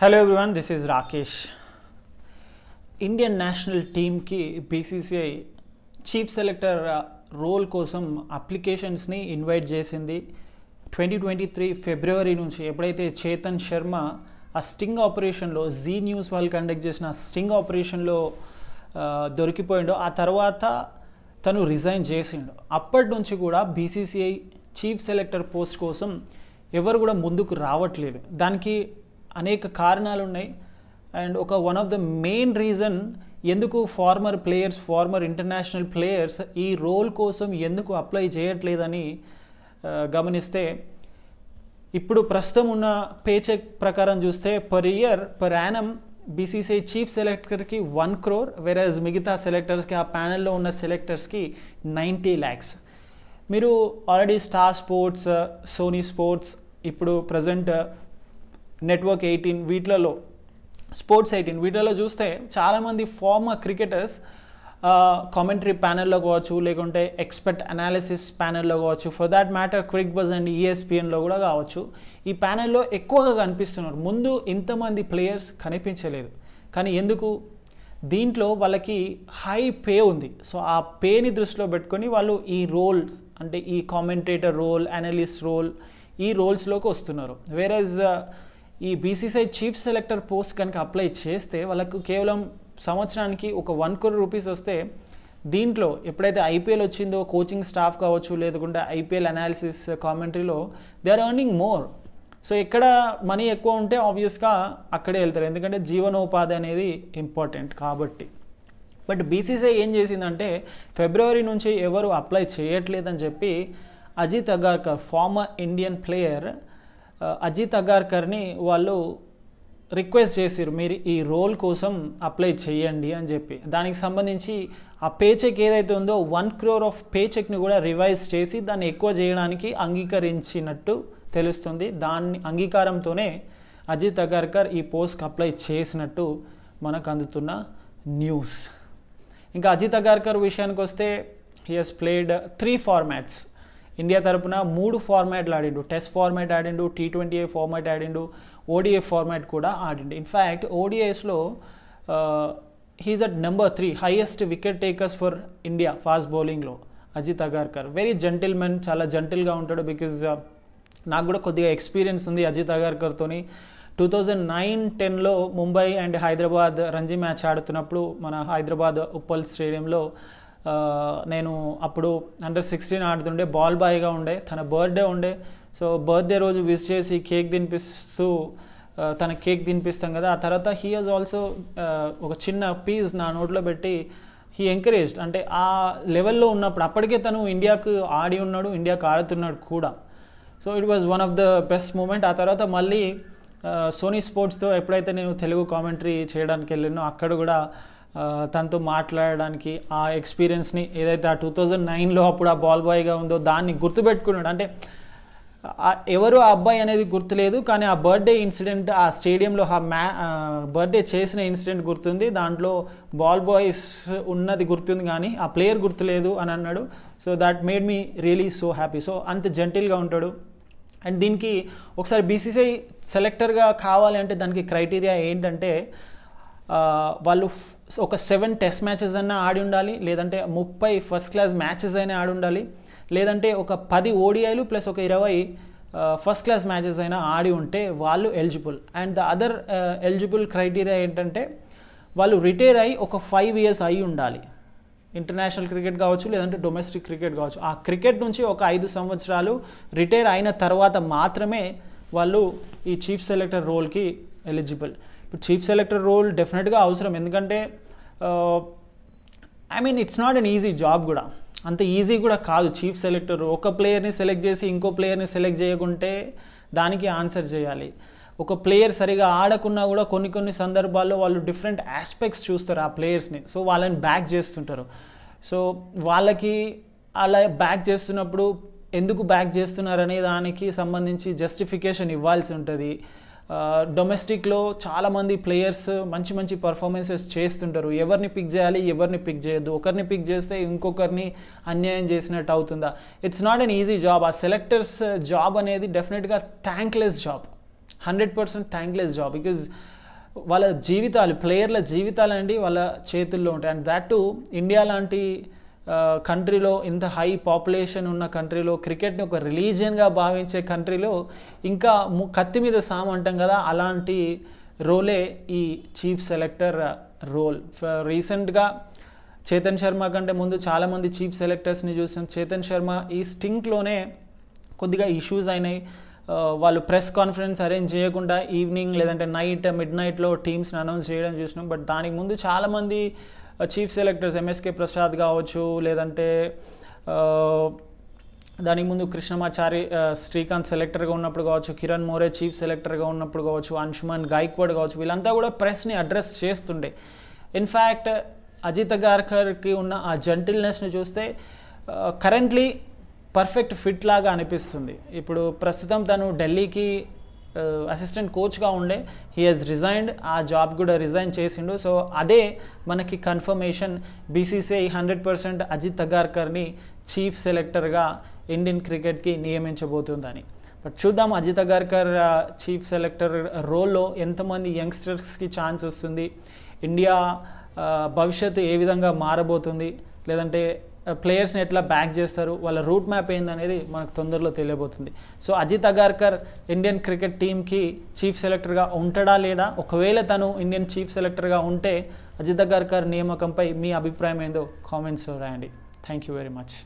hello everyone this is Rakesh Indian national టీమ్కి BCCI chief selector role కోసం అప్లికేషన్స్ని invite చేసింది ట్వంటీ ట్వంటీ త్రీ ఫిబ్రవరి నుంచి ఎప్పుడైతే చేతన్ శర్మ ఆ స్టింగ్ ఆపరేషన్లో జీ న్యూస్ వాళ్ళు కండక్ట్ చేసిన స్టింగ్ ఆపరేషన్లో uh, దొరికిపోయిండో ఆ తర్వాత తను రిజైన్ చేసిండు అప్పటి నుంచి కూడా బీసీసీఐ చీఫ్ సెలెక్టర్ పోస్ట్ కోసం ఎవరు కూడా ముందుకు రావట్లేదు దానికి అనేక కారణాలు ఉన్నాయి అండ్ ఒక one of the main reason ఎందుకు former players former international players ఈ రోల్ కోసం ఎందుకు అప్లై చేయట్లేదని గమనిస్తే ఇప్పుడు ప్రస్తుతం ఉన్న పేచెక్ ప్రకారం చూస్తే per year per annum BCCI chief సెలెక్టర్కి వన్ క్రోర్ వెరాజ్ మిగతా సెలెక్టర్స్కి ఆ ప్యానెల్లో ఉన్న సెలెక్టర్స్కి నైంటీ ల్యాక్స్ మీరు already Star Sports Sony Sports ఇప్పుడు ప్రజెంట్ నెట్వర్క్ ఎయిటీన్ వీటిలలో స్పోర్ట్స్ ఎయిటీన్ వీటిలలో చూస్తే చాలామంది ఫార్మర్ క్రికెటర్స్ కామెంటరీ ప్యానెల్లో కావచ్చు లేకుంటే ఎక్స్పర్ట్ అనాలిసిస్ ప్యానెల్లో కావచ్చు for that matter quick buzz and ఈఎస్పిఎన్లో కూడా కావచ్చు ఈ ప్యానెల్లో ఎక్కువగా కనిపిస్తున్నారు ముందు ఇంతమంది ప్లేయర్స్ కనిపించలేదు కానీ ఎందుకు దీంట్లో వాళ్ళకి హై పే ఉంది సో ఆ పేని దృష్టిలో పెట్టుకొని వాళ్ళు ఈ రోల్స్ అంటే ఈ కామెంటేటర్ రోల్ అనలిస్ట్ రోల్ ఈ రోల్స్లోకి వస్తున్నారు వేరేజ్ ఈ బీసీసీఐ చీఫ్ సెలెక్టర్ పోస్ట్ కనుక అప్లై చేస్తే వాళ్ళకు కేవలం సంవత్సరానికి ఒక వన్ క్రోర్ రూపీస్ వస్తే దీంట్లో ఎప్పుడైతే ఐపీఎల్ వచ్చిందో కోచింగ్ స్టాఫ్ కావచ్చు లేదుకుంటే ఐపీఎల్ అనాలిసిస్ కామెంటరీలో they are earning more so ఎక్కడ మనీ ఎక్కువ ఉంటే ఆబ్వియస్గా అక్కడే వెళ్తారు ఎందుకంటే జీవనోపాధి అనేది ఇంపార్టెంట్ కాబట్టి బట్ బీసీసీఐ ఏం చేసిందంటే ఫిబ్రవరి నుంచి ఎవరు అప్లై చేయట్లేదని చెప్పి Ajit Agarkar former Indian player Ajit అగార్కర్ని వాళ్ళు రిక్వెస్ట్ చేశారు మీరు ఈ రోల్ కోసం అప్లై చేయండి అని చెప్పి దానికి సంబంధించి ఆ పే చెక్ ఏదైతే ఉందో వన్ క్రోర్ ఆఫ్ పే చెక్ని కూడా రివైజ్ చేసి దాన్ని ఎక్కువ చేయడానికి అంగీకరించినట్టు తెలుస్తుంది దాన్ని అంగీకారంతోనే అజిత్ అగర్కర్ ఈ పోస్ట్కి అప్లై చేసినట్టు మనకు అందుతున్న న్యూస్ ఇంకా అజిత్ అగర్కర్ విషయానికి వస్తే he has played three formats India తరపున మూడు ఫార్మాట్లు ఆడిండు టెస్ట్ ఫార్మాట్ ఆడిండు టీ ట్వంటీ ఫార్మాట్ ఆడిండు ఓడిఏ ఫార్మాట్ కూడా ఆడిండు ఇన్ఫ్యాక్ట్ ఓడిఐస్లో he's at number three highest wicket takers for India fast బౌలింగ్లో అజిత్ అగార్కర్ వెరీ జెంటిల్మెన్ చాలా జెంటిల్గా ఉంటాడు బికాజ్ నాకు కూడా కొద్దిగా ఎక్స్పీరియన్స్ ఉంది అజిత్ అగార్కర్తోని టూ థౌజండ్ నైన్ టెన్లో ముంబై అండ్ హైదరాబాద్ రంజీ మ్యాచ్ ఆడుతున్నప్పుడు మన హైదరాబాద్ ఉప్పల్ స్టేడియంలో నేను అప్పుడు అండర్ సిక్స్టీన్ ఆడుతుండే బాల్ బాయ్గా ఉండే తన బర్త్డే ఉండే సో బర్త్డే రోజు విష్ చేసి కేక్ తినిపిస్తూ తన కేక్ తినిపిస్తాం కదా ఆ తర్వాత హీ హాజ్ ఆల్సో ఒక చిన్న పీస్ నా నోట్లో పెట్టి హీ ఎంకరేజ్డ్ అంటే ఆ లెవెల్లో ఉన్నప్పుడు అప్పటికే తను ఇండియాకు ఆడి ఉన్నాడు ఇండియాకు ఆడుతున్నాడు కూడా so it was one of the best moment ఆ తర్వాత మళ్ళీ సోనీ స్పోర్ట్స్తో ఎప్పుడైతే నేను తెలుగు కామెంటరీ చేయడానికి వెళ్ళానో అక్కడ కూడా తనతో మాట్లాడడానికి ఆ ఎక్స్పీరియన్స్ని ఏదైతే ఆ టూ థౌజండ్ నైన్లో అప్పుడు ఆ బాల్ బాయ్గా ఉందో దాన్ని గుర్తుపెట్టుకున్నాడు అంటే ఎవరు ఆ అబ్బాయి అనేది గుర్తులేదు కానీ ఆ బర్త్డే ఇన్సిడెంట్ ఆ స్టేడియంలో ఆ మ్యా బర్త్డే చేసిన ఇన్సిడెంట్ గుర్తుంది దాంట్లో బాల్ బాయ్స్ ఉన్నది గుర్తుంది కానీ ఆ ప్లేయర్ గుర్తులేదు అని అన్నాడు so that made me really so happy so అంత జెంటిల్గా ఉంటాడు అండ్ దీనికి ఒకసారి బీసీసీఐ సెలెక్టర్గా కావాలి అంటే దానికి క్రైటీరియా ఏంటంటే వాళ్ళు ఒక సెవెన్ టెస్ట్ మ్యాచెస్ అయినా ఆడి ఉండాలి లేదంటే ముప్పై ఫస్ట్ క్లాస్ మ్యాచెస్ అయినా ఆడి ఉండాలి లేదంటే ఒక పది ఓడిఐలు ప్లస్ ఒక ఇరవై ఫస్ట్ క్లాస్ మ్యాచెస్ అయినా ఆడి ఉంటే వాళ్ళు eligible and the other eligible criteria ఏంటంటే వాళ్ళు రిటైర్ అయ్యి ఒక ఫైవ్ ఇయర్స్ అయి ఉండాలి ఇంటర్నేషనల్ క్రికెట్ కావచ్చు లేదంటే డొమెస్టిక్ క్రికెట్ కావచ్చు ఆ క్రికెట్ నుంచి ఒక ఐదు సంవత్సరాలు రిటైర్ అయిన తర్వాత మాత్రమే వాళ్ళు ఈ చీఫ్ సెలెక్టర్ రోల్కి ఎలిజిబుల్ ఇప్పుడు చీఫ్ సెలెక్టర్ రోల్ డెఫినెట్గా అవసరం ఎందుకంటే I mean it's not an easy job కూడా అంత ఈజీ కూడా కాదు చీఫ్ సెలెక్టర్ ఒక ప్లేయర్ని సెలెక్ట్ చేసి ఇంకో ప్లేయర్ని సెలెక్ట్ చేయకుంటే దానికి ఆన్సర్ చేయాలి ఒక ప్లేయర్ సరిగా ఆడకున్నా కూడా కొన్ని కొన్ని సందర్భాల్లో వాళ్ళు డిఫరెంట్ ఆస్పెక్ట్స్ చూస్తారు ఆ ప్లేయర్స్ని సో వాళ్ళని బ్యాక్ చేస్తుంటారు సో వాళ్ళకి అలా బ్యాక్ చేస్తున్నప్పుడు ఎందుకు బ్యాక్ చేస్తున్నారనే దానికి సంబంధించి జస్టిఫికేషన్ ఇవ్వాల్సి ఉంటుంది డొమెస్టిక్లో చాలామంది ప్లేయర్స్ మంచి మంచి పర్ఫార్మెన్సెస్ చేస్తుంటారు ఎవరిని పిక్ చేయాలి ఎవరిని పిక్ చేయొద్దు ఒకరిని పిక్ చేస్తే ఇంకొకరిని అన్యాయం చేసినట్టు అవుతుందా it's not an easy job ఆ సెలెక్టర్స్ జాబ్ అనేది డెఫినెట్గా thankless job hundred percent thankless job because వాళ్ళ జీవితాలు ప్లేయర్ల జీవితాలు వాళ్ళ చేతుల్లో ఉంటాయి అండ్ దాట్ టు ఇండియా లాంటి కంట్రీలో ఇంత హై పాపులేషన్ ఉన్న కంట్రీలో క్రికెట్ని ఒక రిలీజియన్గా భావించే కంట్రీలో ఇంకా కత్తి మీద సాము అంటాం కదా అలాంటి రోలే ఈ చీఫ్ సెలెక్టర్ రోల్ రీసెంట్గా చేతన్ శర్మ కంటే ముందు చాలామంది చీఫ్ సెలెక్టర్స్ని చూసిన చేతన్ శర్మ ఈ స్టింక్లోనే కొద్దిగా ఇష్యూస్ అయినాయి వాళ్ళు ప్రెస్ కాన్ఫరెన్స్ అరేంజ్ చేయకుండా ఈవినింగ్ లేదంటే నైట్ మిడ్ నైట్లో టీమ్స్ని అనౌన్స్ చేయడం చూసినాం బట్ దానికి ముందు చాలామంది చీఫ్ సెలెక్టర్స్ ఎంఎస్కే ప్రసాద్ కావచ్చు లేదంటే దానికి ముందు కృష్ణమాచారి శ్రీకాంత్ సెలెక్టర్గా ఉన్నప్పుడు కావచ్చు కిరణ్ మోరే చీఫ్ సెలెక్టర్గా ఉన్నప్పుడు కావచ్చు అంశుమన్ గాయక్వాడ్ కావచ్చు వీళ్ళంతా కూడా ప్రెస్ని అడ్రస్ చేస్తుండే ఇన్ఫ్యాక్ట్ అజిత్ గార్కర్కి ఉన్న ఆ జంటిల్నెస్ని చూస్తే కరెంట్లీ పర్ఫెక్ట్ ఫిట్ లాగా అనిపిస్తుంది ఇప్పుడు ప్రస్తుతం తను ఢిల్లీకి అసిస్టెంట్ uh, కోచ్గా ఉండే హీ హాజ్ రిజైన్డ్ ఆ జాబ్ కూడా రిజైన్ చేసిండు సో అదే మనకి confirmation BCCI hundred percent Ajit అగార్కర్ని చీఫ్ సెలెక్టర్గా ఇండియన్ క్రికెట్కి నియమించబోతుందని బట్ చూద్దాం అజిత్ అగార్కర్ చీఫ్ సెలెక్టర్ రోల్లో ఎంతమంది యంగ్స్టర్స్కి ఛాన్స్ వస్తుంది ఇండియా భవిష్యత్తు ఏ విధంగా మారబోతుంది లేదంటే ప్లేయర్స్ని ఎట్లా బ్యాక్ చేస్తారు వాళ్ళ రూట్ మ్యాప్ ఏందనేది మనకు తొందరలో తెలియబోతుంది so Ajit Agarkar Indian cricket టీంకి చీఫ్ సెలెక్టర్గా ఉంటాడా లేడా ఒకవేళ తను ఇండియన్ చీఫ్ సెలెక్టర్గా ఉంటే అజిత్ అగార్కర్ నియామకంపై మీ అభిప్రాయం ఏందో కామెంట్స్ రాయండి థ్యాంక్ యూ వెరీ మచ్